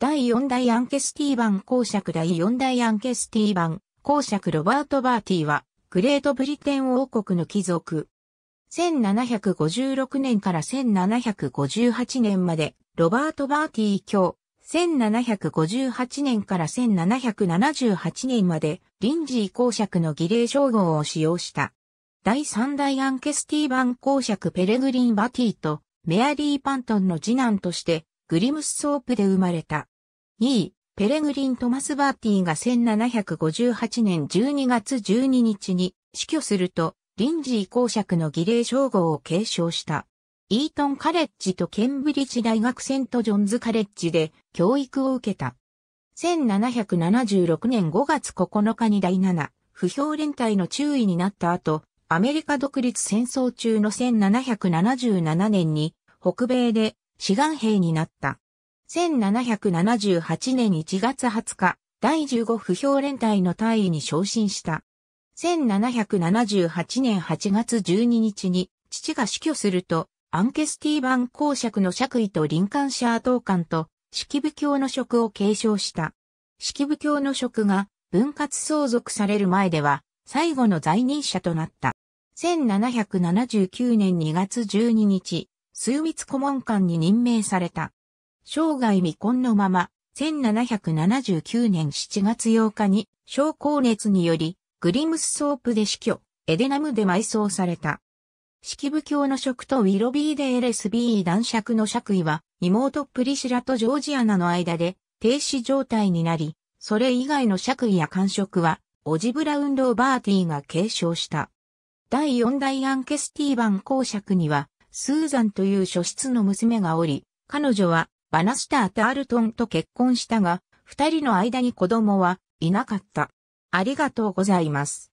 第4代アンケスティーバン公爵第4代アンケスティーバン公爵ロバート・バーティーは、グレートブリテン王国の貴族。1756年から1758年まで、ロバート・バーティー教。1758年から1778年まで、リンジー公爵の儀礼称号を使用した。第3代アンケスティーバン公爵ペレグリン・バティーと、メアリー・パントンの次男として、グリムスソープで生まれた。2位、ペレグリン・トマス・バーティーが1758年12月12日に死去すると、臨時公爵の儀礼称号を継承した。イートン・カレッジとケンブリッジ大学セント・ジョンズ・カレッジで教育を受けた。1776年5月9日に第7、不評連帯の注意になった後、アメリカ独立戦争中の1777年に北米で志願兵になった。1778年1月20日、第15不評連隊の隊員に昇進した。1778年8月12日に父が死去すると、アンケスティーバン公爵の爵位と林間シャー党官と、式部教の職を継承した。式部教の職が分割相続される前では、最後の在任者となった。1779年2月12日、枢密顧問官に任命された。生涯未婚のまま、1779年7月8日に、昇降熱により、グリムスソープで死去、エデナムで埋葬された。式部教の職とウィロビーデ・エレスビー男爵の爵位は、妹プリシラとジョージアナの間で、停止状態になり、それ以外の爵位や官職は、オジ・ブラウン・ローバーティーが継承した。第四代アンケスティーバン公爵には、スーザンという初出の娘がおり、彼女はバナスター・タールトンと結婚したが、二人の間に子供はいなかった。ありがとうございます。